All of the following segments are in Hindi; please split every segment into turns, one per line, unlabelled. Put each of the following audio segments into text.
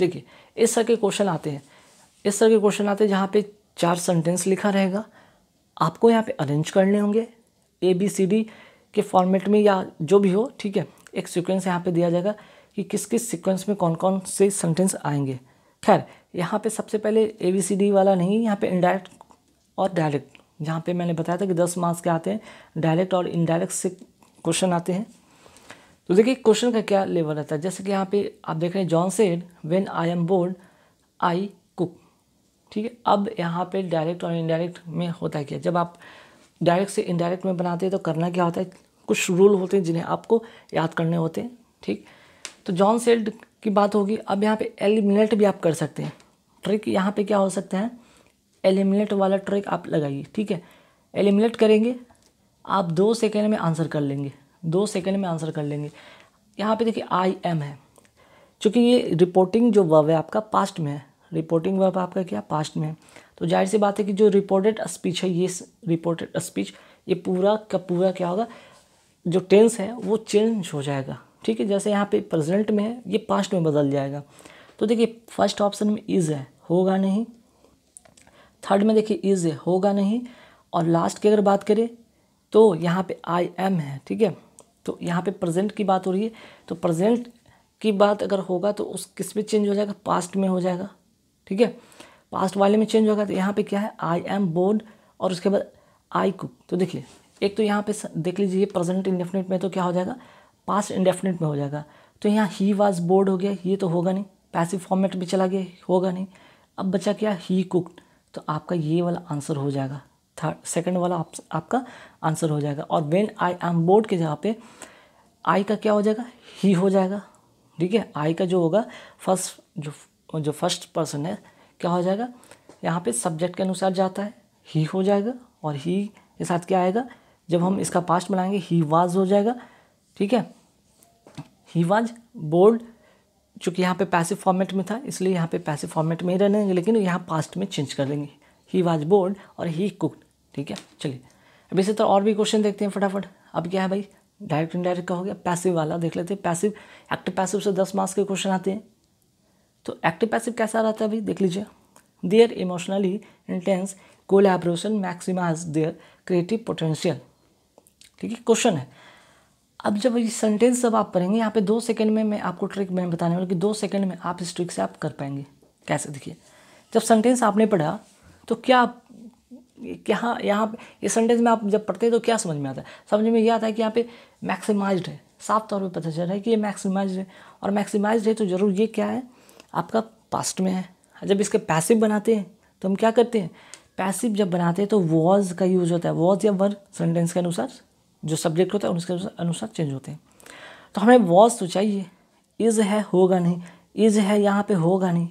देखिए इस तरह के क्वेश्चन आते हैं इस तरह के क्वेश्चन आते हैं जहाँ पे चार सेंटेंस लिखा रहेगा आपको यहाँ पे अरेंज करने होंगे ए बी सी डी के फॉर्मेट में या जो भी हो ठीक है एक सीक्वेंस यहाँ पे दिया जाएगा कि किस किस सीक्वेंस में कौन कौन से सेंटेंस आएंगे खैर यहाँ पे सबसे पहले ए बी सी डी वाला नहीं यहाँ पे इनडायरेक्ट और डायरेक्ट जहाँ पे मैंने बताया था कि दस मार्क्स के आते हैं डायरेक्ट और इनडायरेक्ट से क्वेश्चन आते हैं तो देखिए क्वेश्चन का क्या लेवल रहता है जैसे कि यहाँ पे आप देख रहे हैं John said when I am bored I cook ठीक है अब यहाँ पे डायरेक्ट और इनडायरेक्ट में होता है क्या जब आप डायरेक्ट से इनडायरेक्ट में बनाते हैं तो करना क्या होता है कुछ रूल होते हैं जिन्हें आपको याद करने होते हैं ठीक तो जॉन सेड की बात होगी अब यहाँ पे एलिमिनेट भी आप कर सकते हैं ट्रिक यहाँ पे क्या हो सकता है एलिमिनेट वाला ट्रिक आप लगाइए ठीक है एलिमिनेट करेंगे आप दो सेकेंड में आंसर कर लेंगे दो सेकंड में आंसर कर लेंगे यहाँ पे देखिए आई एम है चूँकि ये रिपोर्टिंग जो वर्ब है आपका पास्ट में है रिपोर्टिंग वर्ब आपका क्या पास्ट में है तो जाहिर सी बात है कि जो रिपोर्टेड स्पीच है ये रिपोर्टेड स्पीच ये पूरा का पूरा क्या होगा जो टेंस है वो चेंज हो जाएगा ठीक है जैसे यहाँ पे प्रेजेंट में है ये पास्ट में बदल जाएगा तो देखिए फर्स्ट ऑप्शन में इज़ है होगा नहीं थर्ड में देखिए इज़ है होगा नहीं और लास्ट की अगर बात करें तो यहाँ पे आई एम है ठीक है तो यहाँ पे प्रेजेंट की बात हो रही है तो प्रेजेंट की बात अगर होगा तो उस किस में चेंज हो जाएगा पास्ट में हो जाएगा ठीक है पास्ट वाले में चेंज होगा तो यहाँ पे क्या है आई एम बोर्ड और उसके बाद आई कुक तो देखिए एक तो यहाँ पे देख लीजिए प्रेजेंट इंडेफिनेट में तो क्या हो जाएगा पास्ट इंडेफिनेट में हो जाएगा तो यहाँ ही वाज बोर्ड हो गया ये तो होगा नहीं पैसिव फॉर्मेट में चला गया होगा नहीं अब बचा क्या ही कुक तो आपका ये वाला आंसर हो जाएगा थर्ड सेकेंड वाला आप, आपका आंसर हो जाएगा और वेन आई एम बोर्ड के जगह पे आई का क्या हो जाएगा ही हो जाएगा ठीक है आई का जो होगा फर्स्ट जो जो फर्स्ट पर्सन है क्या हो जाएगा यहाँ पे सब्जेक्ट के अनुसार जाता है ही हो जाएगा और ही के साथ क्या आएगा जब हम इसका पास्ट बनाएंगे ही वाज हो जाएगा ठीक है ही वाज बोर्ड चूँकि यहाँ पे पैसिव फॉर्मेट में था इसलिए यहाँ पे पैसिव फॉर्मेट में ही रहने लेकिन यहाँ पास्ट में चेंज कर देंगे ही वाज बोर्ड और ही कुकड ठीक है चलिए अब इसी तरह तो और भी क्वेश्चन देखते हैं फटाफट अब क्या है भाई डायरेक्ट इनडायरेक्ट का हो गया पैसिव वाला देख लेते हैं पैसिव एक्टिव पैसिव से दस मार्क्स के क्वेश्चन आते हैं तो एक्टिव पैसिव कैसा रहता है भाई देख लीजिए their emotionally intense collaboration maximise their creative potential ठीक है क्वेश्चन है अब जब ये सेंटेंस जब आप पढ़ेंगे यहाँ पे दो सेकंड में मैं आपको ट्रिक मैं बताने वाला कि दो सेकंड में आप इस ट्रिक से आप कर पाएंगे कैसे देखिए जब सेंटेंस आपने पढ़ा तो क्या यहाँ यहाँ ये सेंटेंस में आप जब पढ़ते हैं तो क्या समझ में आता है समझ में ये आता है कि यहाँ पे मैक्सिमाइज्ड है साफ तौर पे पता चल रहा है कि ये मैक्सिमाइज्ड है और मैक्सिमाइज्ड है तो ज़रूर ये क्या है आपका पास्ट में है जब इसके पैसिव बनाते हैं तो हम क्या करते हैं पैसिव जब बनाते हैं तो वॉज का यूज़ होता है वॉज या वर सेंटेंस के अनुसार जो सब्जेक्ट होता है उसके अनुसार चेंज होते हैं तो हमें वॉज तो चाहिए इज़ है होगा नहीं इज़ है यहाँ पे होगा नहीं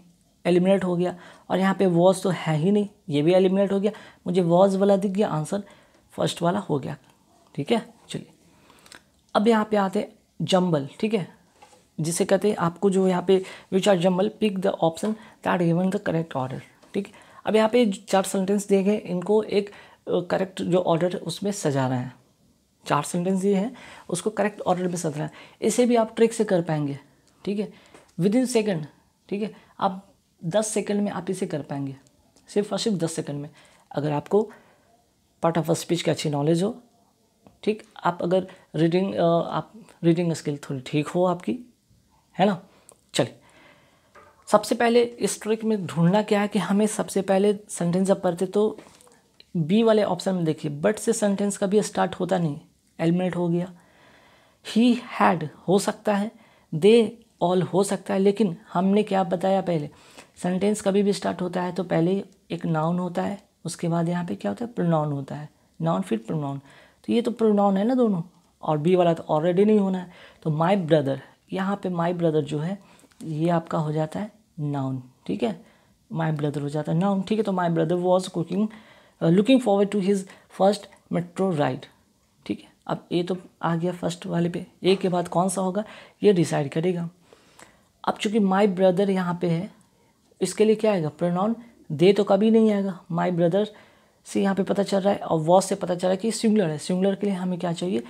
एलिमिनेट हो गया और यहाँ पे वॉज तो है ही नहीं ये भी एलिमिनेट हो गया मुझे वॉज वाला दिख गया आंसर फर्स्ट वाला हो गया ठीक है चलिए अब यहाँ पे आते जंबल ठीक है जिसे कहते हैं आपको जो यहाँ पे which are jumbled pick the option that given the correct order ठीक है अब यहाँ पे चार सेंटेंस दिए गए इनको एक करेक्ट जो ऑर्डर उसमें सजा रहे हैं चार सेंटेंस ये हैं उसको करेक्ट ऑर्डर में सजा रहे हैं इसे भी आप ट्रिक से कर पाएंगे ठीक है विद इन सेकेंड ठीक है आप दस सेकंड में आप इसे कर पाएंगे सिर्फ और सिर्फ दस सेकंड में अगर आपको पार्ट ऑफ स्पीच की अच्छी नॉलेज हो ठीक आप अगर रीडिंग आप रीडिंग स्किल थोड़ी ठीक हो आपकी है ना चलिए सबसे पहले इस ट्रिक में ढूंढना क्या है कि हमें सबसे पहले सेंटेंस जब पढ़ते तो बी वाले ऑप्शन में देखिए बट से सेंटेंस का भी स्टार्ट होता नहीं एलिमिनेट हो गया ही हैड हो सकता है दे ऑल हो सकता है लेकिन हमने क्या बताया पहले सेंटेंस कभी भी स्टार्ट होता है तो पहले एक नाउन होता है उसके बाद यहाँ पे क्या होता है प्रोनाउन होता है नाउन फिर प्रोनाउन तो ये तो प्रोनाउन है ना दोनों और बी वाला तो ऑलरेडी नहीं होना है तो माई ब्रदर यहाँ पे माई ब्रदर जो है ये आपका हो जाता है नाउन ठीक है माई ब्रदर हो जाता है नाउन ठीक है तो my brother was cooking looking forward to his first metro ride ठीक है अब ए तो आ गया फर्स्ट वाले पे ए के बाद कौन सा होगा ये डिसाइड करेगा अब चूंकि माई ब्रदर यहाँ पे है इसके लिए क्या आएगा प्रोनाउन दे तो कभी नहीं आएगा माई ब्रदर से यहाँ पे पता चल रहा है और वॉस से पता चल रहा है कि सिंगुलर है सिंगुलर के लिए हमें क्या चाहिए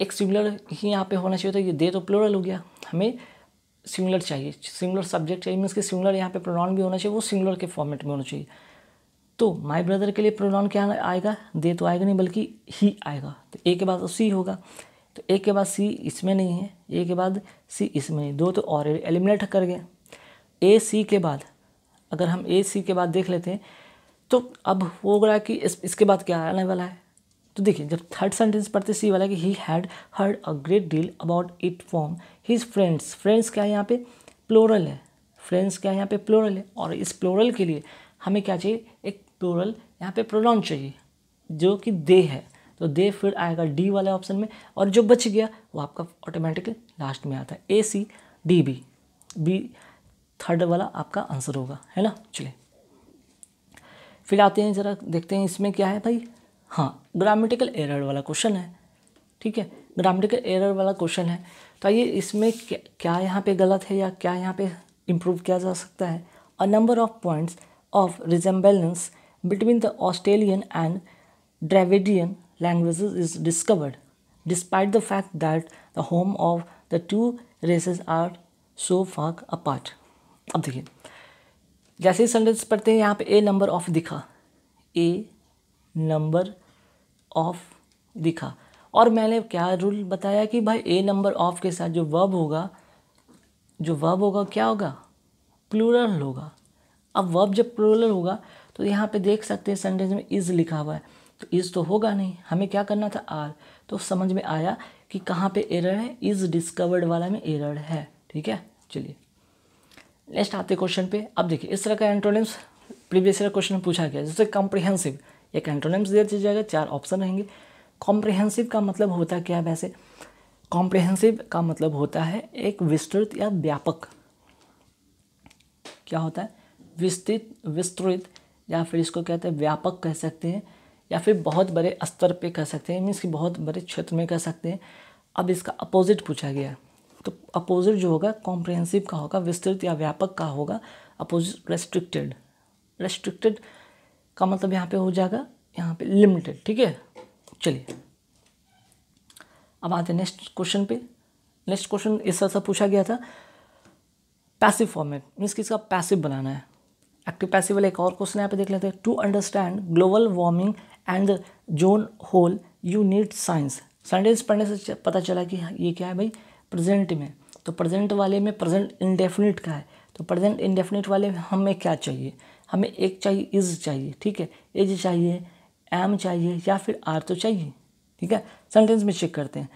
एक सिंगुलर ही यहाँ पे होना चाहिए तो ये दे तो प्लोरल हो गया हमें सिंगुलर चाहिए सिंगुलर सब्जेक्ट चाहिए मीन्स कि सिंगुलर यहाँ पे प्रोनाउन भी होना चाहिए वो सिंगुलर के फॉर्मेट में होना चाहिए तो माई ब्रदर के लिए प्रोनाउन क्या आएगा दे तो आएगा नहीं बल्कि ही आएगा तो ए के बाद तो सी होगा तो ए के बाद सी इसमें नहीं है ए के बाद सी इसमें नहीं दो तो और एलिमिनेट कर गए ए सी के बाद अगर हम ए सी के बाद देख लेते हैं तो अब हो रहा है कि इस, इसके बाद क्या आने वाला है तो देखिए जब थर्ड सेंटेंस पढ़ते सी वाला कि he had heard a great deal about it from his friends friends क्या है यहाँ पे प्लोरल है फ्रेंड्स क्या है यहाँ पे प्लोरल है और इस प्लोरल के लिए हमें क्या चाहिए एक प्लोरल यहाँ पे प्रोनाउन चाहिए जो कि दे है तो दे फिर आएगा डी वाले ऑप्शन में और जो बच गया वो आपका ऑटोमेटिकली लास्ट में आता है A C D B B third वाला आपका आंसर होगा है ना चलिए फिर आते हैं ज़रा देखते हैं इसमें क्या है भाई हाँ ग्रामेटिकल एरर वाला क्वेश्चन है ठीक है ग्रामेटिकल एरर वाला क्वेश्चन है तो आइए इसमें क्या, क्या यहाँ पे गलत है या क्या यहाँ पे इम्प्रूव किया जा सकता है a number of points of resemblance between the Australian and Dravidian language is discovered despite the fact that the home of the two races are so far apart अब देखिए जैसे ही सेंटेंस पढ़ते हैं यहाँ पे ए नंबर ऑफ दिखा ए नंबर ऑफ दिखा और मैंने क्या रूल बताया कि भाई ए नंबर ऑफ के साथ जो वर्ब होगा जो वर्ब होगा क्या होगा प्लूरल होगा अब वर्ब जब प्लूरल होगा तो यहाँ पे देख सकते हैं सेंटेंस में इज़ लिखा हुआ है तो इज़ तो होगा नहीं हमें क्या करना था आर तो समझ में आया कि कहाँ पे एरर है इज़ डिस्कवर्ड वाला में एरर है ठीक है चलिए नेक्स्ट आते क्वेश्चन पे अब देखिए इस तरह का एंट्रोनिम्स प्रीवियस ईयर क्वेश्चन पूछा गया जैसे कॉम्प्रिहेंसिव एक एंट्रोनिम्स दे दिया जाएगा चार ऑप्शन रहेंगे कॉम्प्रिहेंसिव का मतलब होता क्या है वैसे कॉम्प्रिहेंसिव का मतलब होता है एक विस्तृत या व्यापक क्या होता है विस्तृत विस्तृत या फिर इसको कहते हैं व्यापक कह सकते हैं या फिर बहुत बड़े स्तर पे कह सकते हैं मीन्स कि बहुत बड़े क्षेत्र में कह सकते हैं अब इसका अपोजिट पूछा गया है अपोजिट जो होगा कॉम्प्रहेंसिव का होगा विस्तृत या व्यापक का होगा अपोजिट रेस्ट्रिक्टेड रेस्ट्रिक्टेड का मतलब यहाँ पे हो जाएगा यहाँ पे लिमिटेड ठीक है चलिए अब आते हैं नेक्स्ट क्वेश्चन पे नेक्स्ट क्वेश्चन इस तरह से पूछा गया था पैसिव फॉर्मेट मीन्स कि इसका पैसिव बनाना है एक्टिव पैसिव वाला एक और क्वेश्चन यहाँ पे देख लेते हैं to understand global warming and zone hole you need science sentence पढ़ने से पता चला कि ये क्या है भाई प्रेजेंट में तो प्रेजेंट वाले में प्रेजेंट इंडेफिनिट का है तो प्रेजेंट इंडेफिनिट वाले में हमें क्या चाहिए हमें एक चाहिए इज चाहिए ठीक है इज चाहिए एम चाहिए या फिर आर तो चाहिए ठीक है सेंटेंस में चेक करते हैं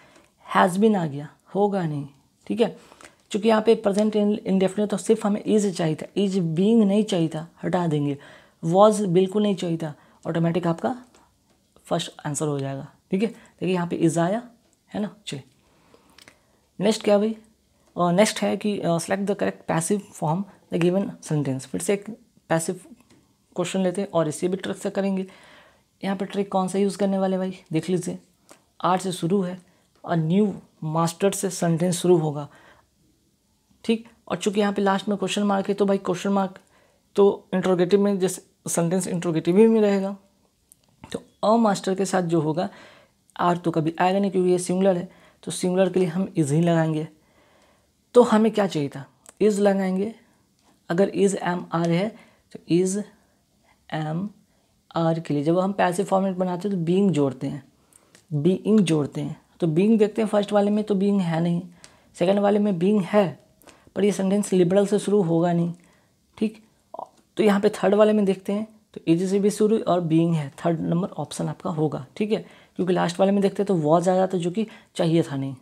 हैज़ बिन आ गया होगा नहीं ठीक है चूँकि यहाँ पे प्रेजेंट इंडेफिनेट तो सिर्फ हमें इज चाहिए था इज बींग नहीं चाहिए था हटा देंगे वॉज बिल्कुल नहीं चाहिए था ऑटोमेटिक आपका फर्स्ट आंसर हो जाएगा ठीक है देखिए यहाँ पे इज आया है ना चलिए नेक्स्ट क्या भाई नेक्स्ट uh, है कि select the correct passive form the given sentence फिर से एक पैसिव क्वेश्चन लेते हैं और इसे भी ट्रिक से करेंगे यहाँ पर ट्रिक कौन सा यूज़ करने वाले भाई देख लीजिए आर से शुरू है और न्यू मास्टर से सेंटेंस शुरू होगा ठीक और चूंकि यहाँ पे लास्ट में क्वेश्चन मार्क है तो भाई क्वेश्चन मार्क तो इंट्रोगेटिव में जैसे सेंटेंस इंट्रोगेटिव ही में रहेगा तो अ मास्टर के साथ जो होगा आर तो कभी आएगा नहीं क्योंकि ये सिंगुलर है तो सिंगुलर के लिए हम इजी लगाएंगे तो हमें क्या चाहिए था इज़ लगाएंगे अगर इज़ एम आर है तो इज़ एम आर के लिए जब हम पैसे फॉर्मेट बनाते हैं तो बींग जोड़ते हैं बीइंग जोड़ते हैं तो बींग देखते हैं फर्स्ट वाले में तो बींग है नहीं सेकेंड वाले में बींग है पर ये सेंटेंस लिबरल से शुरू होगा नहीं ठीक तो यहाँ पे थर्ड वाले में देखते हैं तो इज से भी शुरू और बींग है थर्ड नंबर ऑप्शन आपका होगा ठीक है क्योंकि लास्ट वाले में देखते हैं तो वॉज आ जाता जो कि चाहिए था नहीं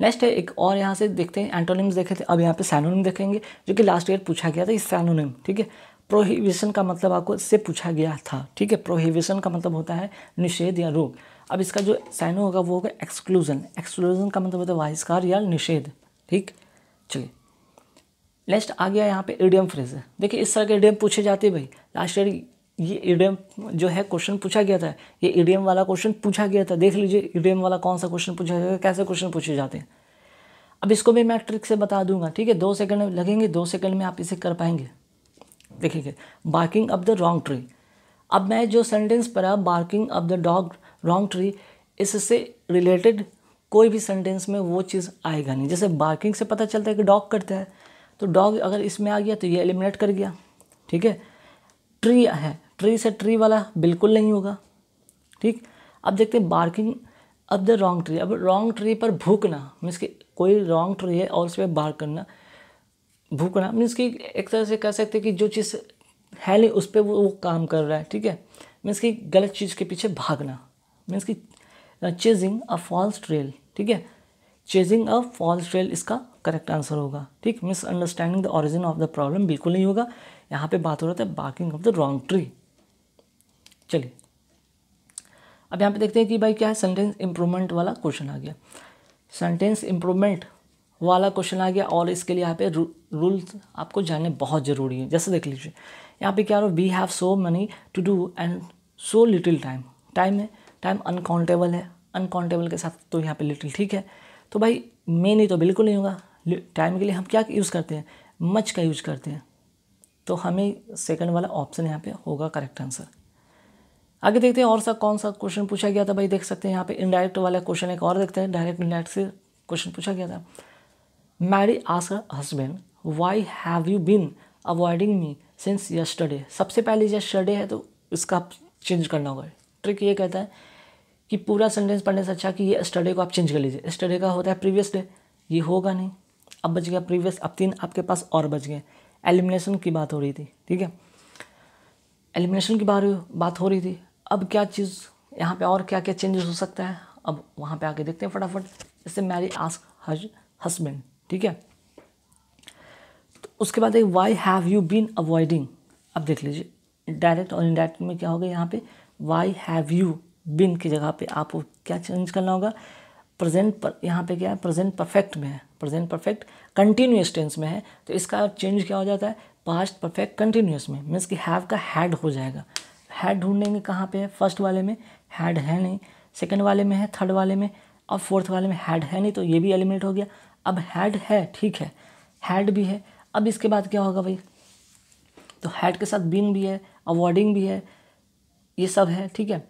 नेक्स्ट है एक और यहाँ से देखते हैं एंटोनिम्स देखे थे अब यहाँ पे सैनोनिम देखेंगे जो कि लास्ट ईयर पूछा गया था इस सैनोनिम ठीक है प्रोहिबिशन का मतलब आपको इससे पूछा गया था ठीक है प्रोहिबिशन का मतलब होता है निषेध या रोग अब इसका जो सैनो होगा वो होगा एक्सक्लूजन एक्सक्लूजन का मतलब होता है बहिष्कार या निषेध ठीक चलिए नेक्स्ट आ गया यहाँ पे एडियम फ्रेज देखिए इस तरह के एडियम पूछे जाते हैं भाई लास्ट ईयर ये ईडीएम जो है क्वेश्चन पूछा गया था ये ईडीएम वाला क्वेश्चन पूछा गया था देख लीजिए ईडीएम वाला कौन सा क्वेश्चन पूछा जाएगा कैसे क्वेश्चन पूछे जाते हैं अब इसको भी मैं ट्रिक से बता दूंगा ठीक है दो सेकंड लगेंगे दो सेकंड में आप इसे कर पाएंगे देखिए barking up the wrong tree अब मैं जो सेंटेंस पढ़ा barking up the dog wrong tree इससे रिलेटेड कोई भी सेंटेंस में वो चीज़ आएगा नहीं जैसे बार्किंग से पता चलता है कि डॉग करता है तो डॉग अगर इसमें आ गया तो ये एलिमिनेट कर गया ठीक है ट्री है ट्री से ट्री वाला बिल्कुल नहीं होगा ठीक अब देखते हैं barking up the wrong tree अब रॉन्ग ट्री पर भूकना मीन्स कि कोई रॉन्ग ट्री है और उस पर बार्क करना भूकना मीन्स कि एक तरह से कह सकते हैं कि जो चीज़ है नहीं उस पर वो, वो काम कर रहा है ठीक है मीन्स कि गलत चीज़ के पीछे भागना मीन्स कि चेजिंग अ फॉल्स ट्रेल ठीक है चेजिंग अ फॉल्स ट्रेल इसका करेक्ट आंसर होगा ठीक misunderstanding the origin of the problem बिल्कुल नहीं होगा यहाँ पे बात हो रहा था barking of the wrong tree चलिए अब यहाँ पे देखते हैं कि भाई क्या है सेंटेंस इम्प्रूवमेंट वाला क्वेश्चन आ गया सेंटेंस इम्प्रूवमेंट वाला क्वेश्चन आ गया और इसके लिए यहाँ पे रू, रूल्स आपको जानने बहुत ज़रूरी है जैसे देख लीजिए यहाँ पे क्या हो we have so money to do and so little time time है टाइम अनकाउंटेबल है अनकाउंटेबल के साथ तो यहाँ पे लिटिल ठीक है तो भाई मे नहीं तो बिल्कुल नहीं होगा टाइम के लिए हम क्या यूज़ करते हैं मच का यूज करते हैं तो हमें सेकंड वाला ऑप्शन यहाँ पे होगा करेक्ट आंसर आगे देखते हैं और सा कौन सा क्वेश्चन पूछा गया था भाई देख सकते हैं यहाँ पे इनडायरेक्ट वाला क्वेश्चन एक और देखते हैं डायरेक्ट इनडायरेक्ट से क्वेश्चन पूछा गया था मैरी आस husband why have you been avoiding me since yesterday सबसे पहले यस्टरडे है तो इसका आप चेंज करना होगा ट्रिक ये कहता है कि पूरा सेंटेंस पढ़ने से अच्छा कि ये स्टडे को आप चेंज कर लीजिए स्टडे का होता है प्रीवियस डे ये होगा नहीं अब बच गया प्रीवियस अब तीन आपके पास और बच गए एलिमिनेशन की बात हो रही थी ठीक है एलिमिनेशन की बात हो रही थी अब क्या चीज़ यहाँ पे और क्या क्या चेंजेस हो सकता है अब वहाँ पे आके देखते हैं फटाफट जैसे मैरी आस्क हज हस्बैंड ठीक है तो उसके बाद एक why have you been avoiding अब देख लीजिए डायरेक्ट और इनडायरेक्ट में क्या होगा यहाँ पे वाई हैव यू बिन की जगह पे आपको क्या चेंज करना होगा प्रेजेंट पर यहाँ पे क्या है प्रेजेंट परफेक्ट में है प्रेजेंट परफेक्ट कंटिन्यूस टेंस में है तो इसका चेंज क्या हो जाता है पास्ट परफेक्ट कंटिन्यूस में मीन्स कि हैव का हैड हो जाएगा हैड ढूंढेंगे कहाँ पे है फर्स्ट वाले में हैड है नहीं सेकंड वाले में है थर्ड वाले में और फोर्थ वाले में हैड है नहीं तो ये भी एलिमिनेट हो गया अब हैड है ठीक है हैड भी है अब इसके बाद क्या होगा भाई तो हैड के साथ बिन भी है अवॉर्डिंग भी है ये सब है ठीक है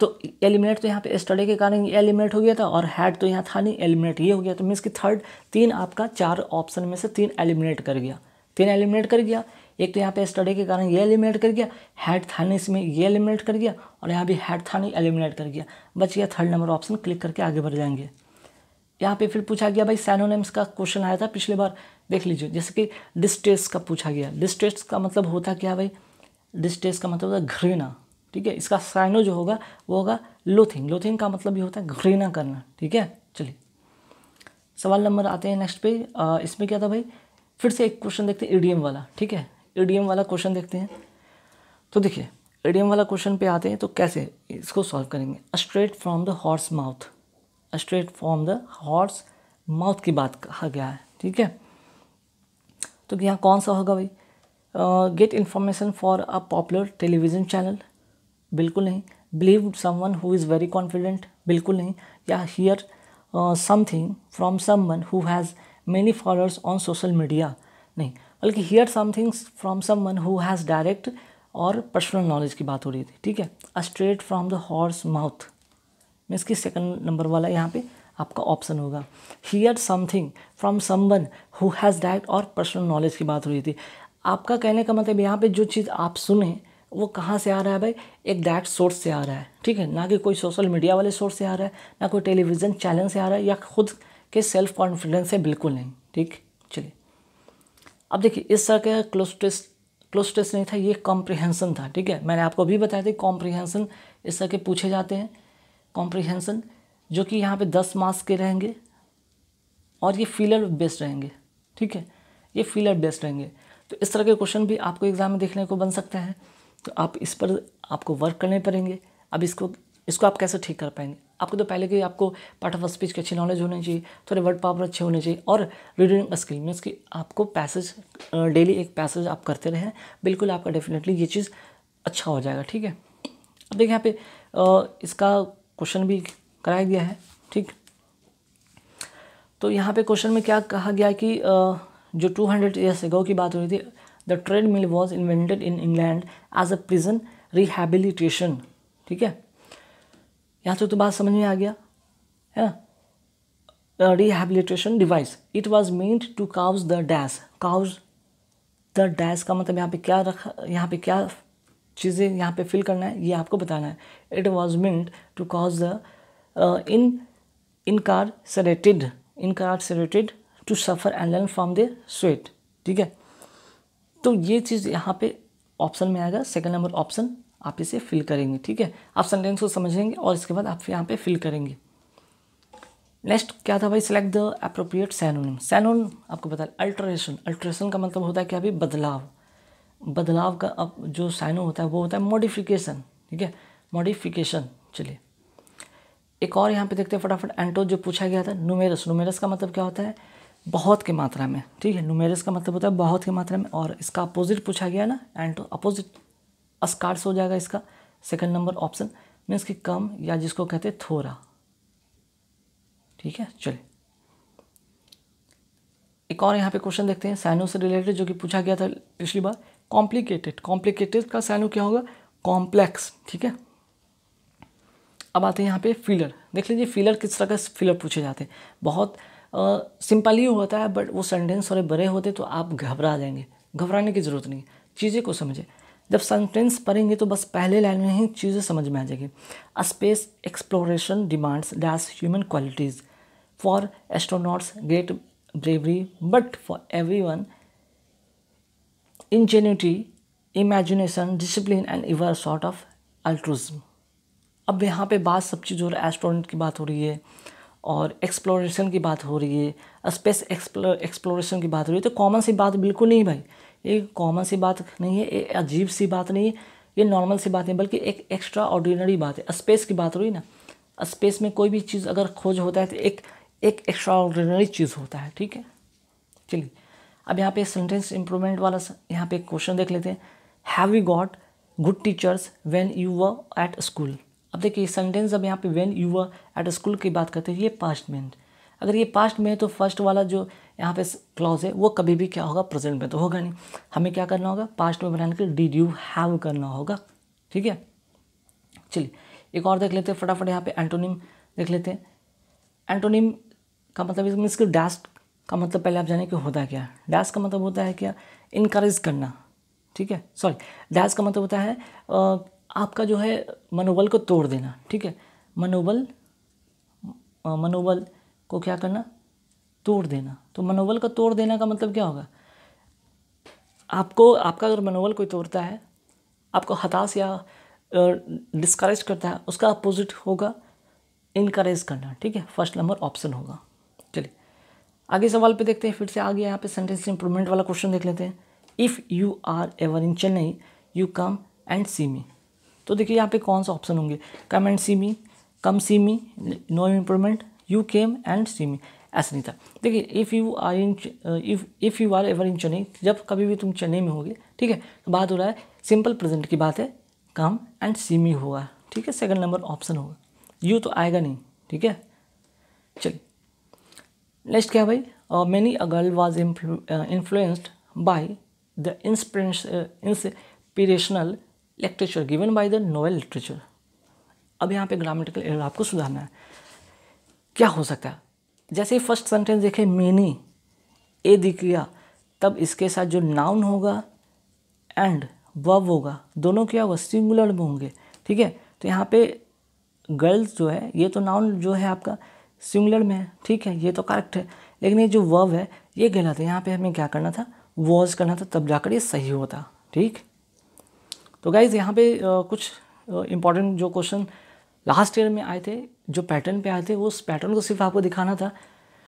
तो एलिमिनेट तो यहाँ पे स्टडी के कारण ये एलिमिनेट हो गया था और हैड तो यहाँ था नहीं एलिमिनेट ये हो गया तो मीन्स कि थर्ड तीन आपका चार ऑप्शन में से तीन एलिमिनेट कर गया तीन एलिमिनेट कर गया एक तो यहाँ पे स्टडी के कारण ये एलिमिनेट कर गया हेड थानी इसमें ये एलिमिनेट कर गया और यहाँ भी हेड थानी एलिमिनेट कर गया बच गया थर्ड नंबर ऑप्शन क्लिक करके आगे बढ़ जाएंगे यहाँ पे फिर पूछा गया भाई सैनोनेम्स का क्वेश्चन आया था पिछले बार देख लीजिए जैसे कि डिस्टेस का पूछा गया डिस्टेस का मतलब होता क्या भाई डिस्टेस का मतलब होता घृणा ठीक है इसका साइनो जो होगा वो होगा लोथिंग लोथिंग का मतलब ये होता है घृणा करना ठीक है चलिए सवाल नंबर आते हैं नेक्स्ट पे इसमें क्या था भाई फिर से एक क्वेश्चन देखते हैं ईडीएम वाला ठीक है एडीएम वाला क्वेश्चन देखते हैं तो देखिए एडीएम वाला क्वेश्चन पे आते हैं तो कैसे इसको सॉल्व करेंगे straight from the horse mouth straight from the horse mouth की बात कहा गया है ठीक है तो यहाँ कौन सा होगा भाई get information for a popular television channel बिल्कुल नहीं believe someone who is very confident बिल्कुल नहीं या hear something from one who has many followers on social media नहीं बल्कि hear somethings from someone who has direct और पर्सनल नॉलेज की बात हो रही थी ठीक है a straight from the horse mouth means की सेकंड नंबर वाला यहाँ पे आपका ऑप्शन होगा here something from someone who has direct और पर्सनल नॉलेज की बात हो रही थी आपका कहने का मतलब यहाँ पे जो चीज़ आप सुने वो कहाँ से आ रहा है भाई एक डायरेक्ट सोर्स से आ रहा है ठीक है ना कि कोई सोशल मीडिया वाले सोर्स से आ रहा है ना कोई टेलीविज़न चैनल से आ रहा है या खुद के सेल्फ कॉन्फिडेंस से बिल्कुल नहीं ठीक है अब देखिए इस तरह का क्लोज टेस्ट क्लोज टेस्ट नहीं था ये कॉम्प्रिहेंसन था ठीक है मैंने आपको अभी बताया था कॉम्प्रिहेंसन इस तरह के पूछे जाते हैं कॉम्प्रिहेंसन जो कि यहाँ पे दस मार्क्स के रहेंगे और ये फीलर बेस्ड रहेंगे ठीक है ये फीलर बेस्ड रहेंगे तो इस तरह के क्वेश्चन भी आपको एग्ज़ाम में देखने को बन सकता है तो आप इस पर आपको वर्क करने पड़ेंगे अब इसको इसको आप कैसे ठीक कर पाएंगे आपको तो पहले के आपको पार्ट ऑफ स्पीच के अच्छी नॉलेज होनी चाहिए थोड़े वर्ड पावर अच्छे होने चाहिए और रीडिंग स्किल मीन्स कि आपको पैसेज डेली एक पैसेज आप करते रहें बिल्कुल आपका डेफिनेटली ये चीज़ अच्छा हो जाएगा ठीक है अब देखिए यहाँ पे इसका क्वेश्चन भी कराया गया है ठीक तो यहाँ पे क्वेश्चन में क्या कहा गया कि जो टू हंड्रेड ईयर्स एगो की बात हो रही थी the treadmill was invented in England as a prison rehabilitation ठीक है यहाँ से तो बात समझ में आ गया है ना rehabilitation device it was meant to cause the dash cause the dash का मतलब यहाँ पे क्या रखा यहाँ पे क्या चीज़ें यहाँ पे फिल करना है ये आपको बताना है it was meant to cause the in incarcerated incarcerated to suffer and learn from the sweat ठीक है तो ये चीज़ यहाँ पे ऑप्शन में आएगा सेकंड नंबर ऑप्शन आप इसे फिल करेंगे ठीक है आप सेंटेंस को समझेंगे और इसके बाद आप यहाँ पे फिल करेंगे नेक्स्ट क्या था भाई select the appropriate synonym synonym आपको बता अल्ट्रेशन अल्ट्रेशन का मतलब होता है क्या भाई बदलाव बदलाव का अब जो सैनो होता है वो होता है मॉडिफिकेशन ठीक है मॉडिफिकेशन चलिए एक और यहाँ पे देखते हैं फटाफट एंटो जो पूछा गया था नुमेरस नुमेरस का मतलब क्या होता है बहुत की मात्रा में ठीक है नुमेरस का मतलब होता है बहुत की मात्रा में और इसका अपोजिट पूछा गया ना एंटो अपोजिट अस्कार्स हो जाएगा इसका सेकंड नंबर ऑप्शन मीन्स कि कम या जिसको कहते हैं थोड़ा ठीक है चलिए एक और यहाँ पे क्वेश्चन देखते हैं साइनो से रिलेटेड जो कि पूछा गया था पिछली बार कॉम्प्लिकेटेड कॉम्प्लिकेटेड का साइनो क्या होगा कॉम्प्लेक्स ठीक है अब आते हैं यहाँ पे फिलर देख लीजिए फिलर किस तरह का फिलर पूछे जाते हैं बहुत सिंपल ही होता है बट वो सेंटेंस थोड़े बड़े होते तो आप घबरा जाएंगे घबराने की ज़रूरत नहीं है चीज़ें को समझें जब सेंटेंस पढ़ेंगे तो बस पहले लाइन में ही चीज़ें समझ में आ जाएगी space exploration demands dash human qualities for astronauts great bravery but for every one ingenuity imagination discipline and ever sort of altruism अब यहाँ पे बात सब चीज़ हो रहा है एस्ट्रोनॉट की बात हो रही है और एक्सप्लोरेशन की बात हो रही है स्पेस एक्सप्लोरेशन की बात हो रही है तो कॉमन सी बात बिल्कुल नहीं भाई ये कॉमन सी बात नहीं है ये अजीब सी बात नहीं है ये नॉर्मल सी बात नहीं बल्कि एक एक्स्ट्रा ऑर्डिनरी बात है स्पेस की बात हुई ना स्पेस में कोई भी चीज़ अगर खोज होता है तो एक एक एक्स्ट्रा ऑर्डिनरी चीज़ होता है ठीक है चलिए अब यहाँ पे सेंटेंस इम्प्रूवमेंट वाला यहाँ पे क्वेश्चन देख लेते हैं have you got good teachers when you were at school अब देखिए सेंटेंस अब यहाँ पे when you were at school की बात करते हैं ये पास्ट में अगर ये पास्ट में है तो फर्स्ट वाला जो यहाँ पे क्लॉज है वो कभी भी क्या होगा प्रेजेंट में तो होगा नहीं हमें क्या करना होगा पास्ट में बनाने के लिए डिड यू हैव करना होगा ठीक है चलिए एक और देख लेते हैं फटाफट यहाँ पे एंटोनिम देख लेते हैं एंटोनिम का मतलब इसमें इसके डैश का मतलब पहले आप जाने कि होता है क्या डैश का मतलब होता है क्या इनकरेज करना ठीक है सॉरी डैश का मतलब होता है आपका जो है मनोबल को तोड़ देना ठीक है मनोबल मनोबल को क्या करना तोड़ देना तो मनोबल का तोड़ देना का मतलब क्या होगा आपको आपका अगर मनोबल कोई तोड़ता है आपको हताश या डिस्करेज करता है उसका अपोजिट होगा इनकरेज करना ठीक है फर्स्ट नंबर ऑप्शन होगा चलिए आगे सवाल पे देखते हैं फिर से आगे यहाँ पे सेंटेंस इंप्रूवमेंट वाला क्वेश्चन देख लेते हैं if you are ever in Chennai you come and see me तो देखिए यहाँ पे कौन सा ऑप्शन होंगे come and see me come see me no improvement you came and see me ऐसा नहीं था देखिए if you are in if if you are ever in Chennai जब कभी भी तुम चेन्नई में होगे ठीक है तो बात हो रहा है सिंपल प्रेजेंट की बात है कम एंड मी होगा ठीक है सेकंड नंबर ऑप्शन होगा यू तो आएगा नहीं ठीक है चलिए नेक्स्ट क्या भाई many a girl was influenced by the inspirational literature given by the novel literature अब यहाँ पे ग्रामेटिकल एयर आपको सुधारना है क्या हो सकता है जैसे ही फर्स्ट सेंटेंस देखें मैनी ए दिख गया तब इसके साथ जो नाउन होगा एंड वब होगा दोनों क्या होगा सिंगुलर में होंगे ठीक है तो यहाँ पे गर्ल्स जो है ये तो नाउन जो है आपका सिंगुलर में है ठीक है ये तो करेक्ट है लेकिन ये जो वब है ये गलत है यहाँ पे हमें क्या करना था वॉज करना था तब जाकर ये सही होता ठीक तो गाइज़ यहाँ पे कुछ इंपॉर्टेंट जो क्वेश्चन लास्ट ईयर में आए थे जो पैटर्न पे आते थे उस पैटर्न को सिर्फ आपको दिखाना था